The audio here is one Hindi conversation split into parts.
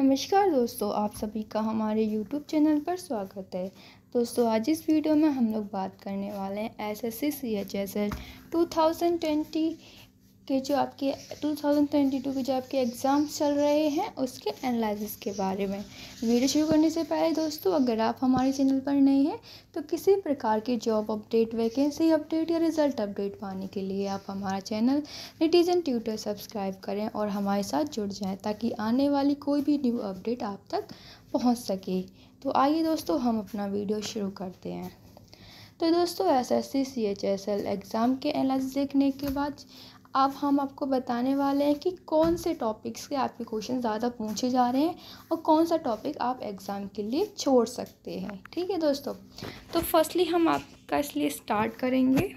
नमस्कार दोस्तों आप सभी का हमारे YouTube चैनल पर स्वागत है दोस्तों आज इस वीडियो में हम लोग बात करने वाले हैं S S C C H S L two thousand twenty तो के जो आपके 2022 के जो आपके एग्ज़ाम्स चल रहे हैं उसके एनालिसिस के बारे में वीडियो शुरू करने से पहले दोस्तों अगर आप हमारे चैनल पर नए हैं तो किसी प्रकार के जॉब अपडेट वैकेंसी अपडेट या रिज़ल्ट अपडेट पाने के लिए आप हमारा चैनल निटीजन ट्यूटर सब्सक्राइब करें और हमारे साथ जुड़ जाएँ ताकि आने वाली कोई भी न्यू अपडेट आप तक पहुँच सके तो आइए दोस्तों हम अपना वीडियो शुरू करते हैं तो दोस्तों S S C H S L exam के एनालिसिस देखने के बाद अब हम आपको बताने वाले हैं कि कौन से टॉपिक्स के आपके क्वेश्चन ज़्यादा पूछे जा रहे हैं और कौन सा टॉपिक आप एग्ज़ाम के लिए छोड़ सकते हैं ठीक है दोस्तों तो फर्स्टली हम आपका इसलिए स्टार्ट करेंगे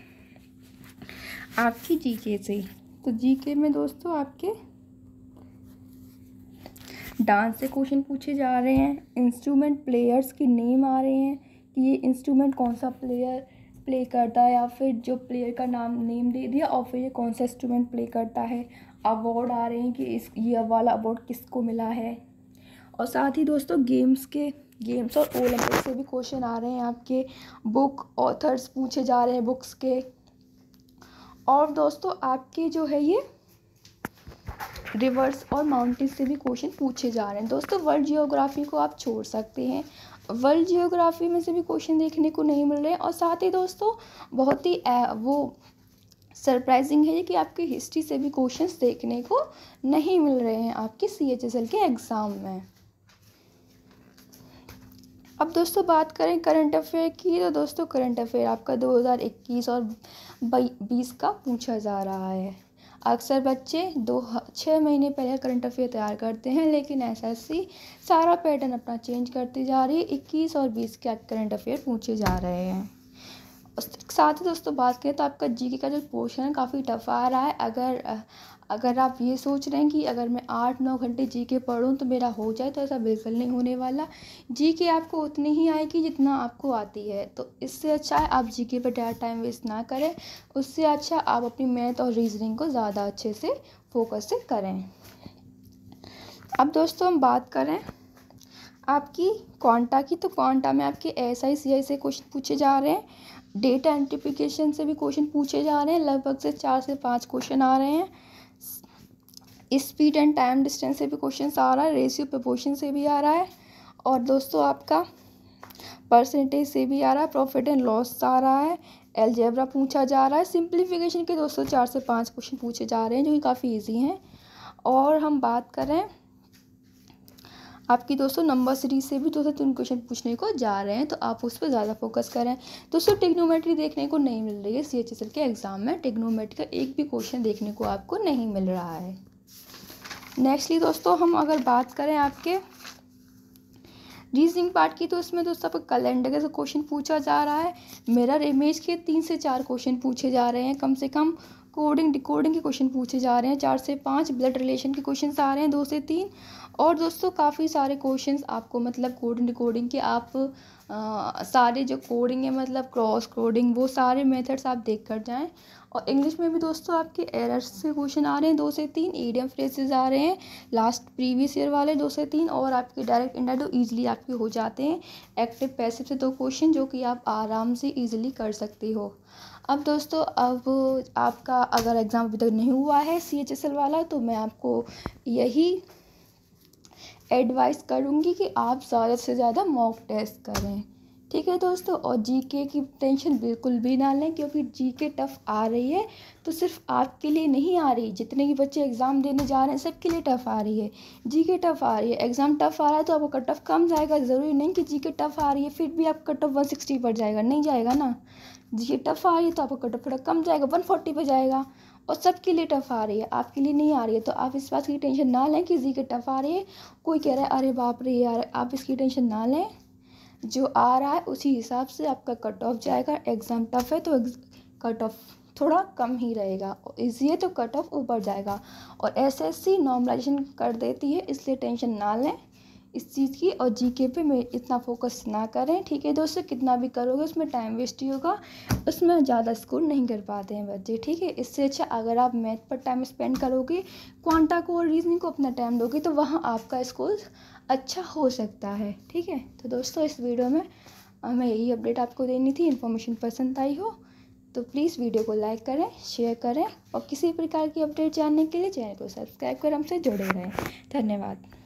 आपकी जीके से तो जीके में दोस्तों आपके डांस से क्वेश्चन पूछे जा रहे हैं इंस्ट्रूमेंट प्लेयर्स के नेम आ रहे हैं कि ये इंस्ट्रूमेंट कौन सा प्लेयर प्ले करता है या फिर जो प्लेयर का नाम नेम दे दिया और फिर ये कौन सा इंस्ट्रूमेंट प्ले करता है अवार्ड आ रहे हैं कि इस ये वाला अवार्ड किसको मिला है और साथ ही दोस्तों गेम्स के गेम्स और ओलंपिक से भी क्वेश्चन आ रहे हैं आपके बुक ऑथर्स पूछे जा रहे हैं बुक्स के और दोस्तों आपके जो है ये रिवर्स और माउंटेन से भी क्वेश्चन पूछे जा रहे हैं दोस्तों वर्ल्ड जियोग्राफी को आप छोड़ सकते हैं वर्ल्ड जियोग्राफी में से भी क्वेश्चन देखने को नहीं मिल रहे हैं और साथ ही दोस्तों बहुत ही वो सरप्राइजिंग है कि आपकी हिस्ट्री से भी क्वेश्चंस देखने को नहीं मिल रहे हैं आपके सी एच एस एल के एग्ज़ाम में अब दोस्तों बात करें करंट अफेयर की तो दोस्तों करंट अफेयर आपका 2021 और 20 का पूछा जा रहा है अक्सर बच्चे दो छः महीने पहले करंट अफेयर तैयार करते हैं लेकिन एसएससी सारा पैटर्न अपना चेंज करती जा रही है इक्कीस और बीस के करंट अफेयर पूछे जा रहे हैं उस साथ ही दोस्तों बात करें तो आपका जीके का जो पोर्शन है काफ़ी टफ आ रहा है अगर अगर आप ये सोच रहे हैं कि अगर मैं आठ नौ घंटे जी के पढ़ूँ तो मेरा हो जाए तो ऐसा बिल्कुल नहीं होने वाला जी के आपको उतनी ही आएगी जितना आपको आती है तो इससे अच्छा है आप जीके पर ज़्यादा टाइम वेस्ट ना करें उससे अच्छा आप अपनी मैथ और रीजनिंग को ज़्यादा अच्छे से फोकस से करें अब दोस्तों हम बात करें आपकी क्वांटा की तो क्वांटा में आपके एस आई सी आई से क्वेश्चन पूछे जा रहे हैं डेटा एंट्रीफिकेशन से भी क्वेश्चन पूछे जा रहे हैं लगभग से चार से पाँच क्वेश्चन आ रहे हैं स्पीड एंड टाइम डिस्टेंस से भी क्वेश्चन आ रहा है रेशियो प्रपोर्शन से भी आ रहा है और दोस्तों आपका परसेंटेज से भी आ रहा है प्रॉफिट एंड लॉस आ रहा है एलजेब्रा पूछा जा रहा है सिंप्लीफिकेशन के दोस्तों चार से पाँच क्वेश्चन पूछे जा रहे हैं जो कि काफ़ी ईजी हैं और हम बात करें आपकी दोस्तों नंबर सीरीज से भी दो से तीन क्वेश्चन पूछने को जा रहे हैं तो आप उस पर ज़्यादा फोकस करें दोस्तों टेक्नोमेट्री देखने को नहीं मिल रही है सी एच एस एल के एग्ज़ाम में टेक्नोमेट्री का एक भी क्वेश्चन देखने को आपको नहीं मिल रहा है नेक्स्टली दोस्तों हम अगर बात करें आपके रीजनिंग पार्ट की तो इसमें दोस्तों आपको कैलेंडर का क्वेश्चन पूछा जा रहा है मिरर इमेज के तीन से चार क्वेश्चन पूछे जा रहे हैं कम से कम कोडिंग डिकोडिंग के क्वेश्चन पूछे जा रहे हैं चार से पाँच ब्लड रिलेशन के क्वेश्चन आ रहे हैं दो से तीन और दोस्तों काफ़ी सारे क्वेश्चंस आपको मतलब कोडिंग डिकोडिंग के आप आ, सारे जो कोडिंग है मतलब क्रॉस कोडिंग वो सारे मेथड्स आप देख कर जाएँ और इंग्लिश में भी दोस्तों आपके एरर्स से क्वेश्चन आ रहे हैं दो से तीन ईडियम फ्रेजेज आ रहे हैं लास्ट प्रीवियस ईयर वाले दो से तीन और आपके डायरेक्ट इंडा तो ईजिली आपके हो जाते हैं एक्टिव पैसिव से दो क्वेश्चन जो कि आप आराम से ईजिली कर सकते हो अब दोस्तों अब आपका अगर एग्ज़ाम अभी तक नहीं हुआ है सी एच एस एल वाला तो मैं आपको यही एडवाइस करूँगी कि आप ज़्यादा से ज़्यादा मॉक टेस्ट करें ठीक है दोस्तों और जीके की टेंशन बिल्कुल भी ना लें क्योंकि जीके टफ आ रही है तो सिर्फ आपके लिए नहीं आ रही जितने भी बच्चे एग्ज़ाम देने जा रहे हैं सबके लिए टफ आ रही है जीके टफ आ रही है एग्ज़ाम टफ आ रहा है तो आपका कट ऑफ कम जाएगा ज़रूरी नहीं कि जीके टफ आ रही है फिर भी आपका कट ऑफ वन सिक्सटी पर जाएगा नहीं जाएगा ना ये टफ आ रही है तो आपका कट ऑफ थोड़ा कम जाएगा वन फोर्टी पर जाएगा और सबके लिए टफ आ रही है आपके लिए नहीं आ रही है तो आप इस बात की टेंशन ना लें कि जी के टफ आ रही है कोई कह रहा है अरे बाप रे यार आप इसकी टेंशन ना लें जो आ रहा है उसी हिसाब से आपका कट ऑफ जाएगा एग्ज़ाम टफ है तो कट ऑफ थोड़ा कम ही रहेगा इजी है तो कट ऑफ ऊपर जाएगा और एसएससी नॉर्मलाइजेशन कर देती है इसलिए टेंशन ना लें इस चीज़ की और जी के पे में इतना फोकस ना करें ठीक है दोस्तों कितना भी करोगे उसमें टाइम वेस्ट ही होगा उसमें ज़्यादा स्कोर नहीं कर पाते हैं बच्चे ठीक है इससे अच्छा अगर आप मैथ पर टाइम स्पेंड करोगे क्वांटा को और रीजनिंग को अपना टाइम दोगे तो वहाँ आपका स्कोर अच्छा हो सकता है ठीक है तो दोस्तों इस वीडियो में हमें यही अपडेट आपको देनी थी इन्फॉर्मेशन पसंद आई हो तो प्लीज़ वीडियो को लाइक करें शेयर करें और किसी प्रकार की अपडेट जानने के लिए चैनल को सब्सक्राइब कर हमसे जुड़े रहें धन्यवाद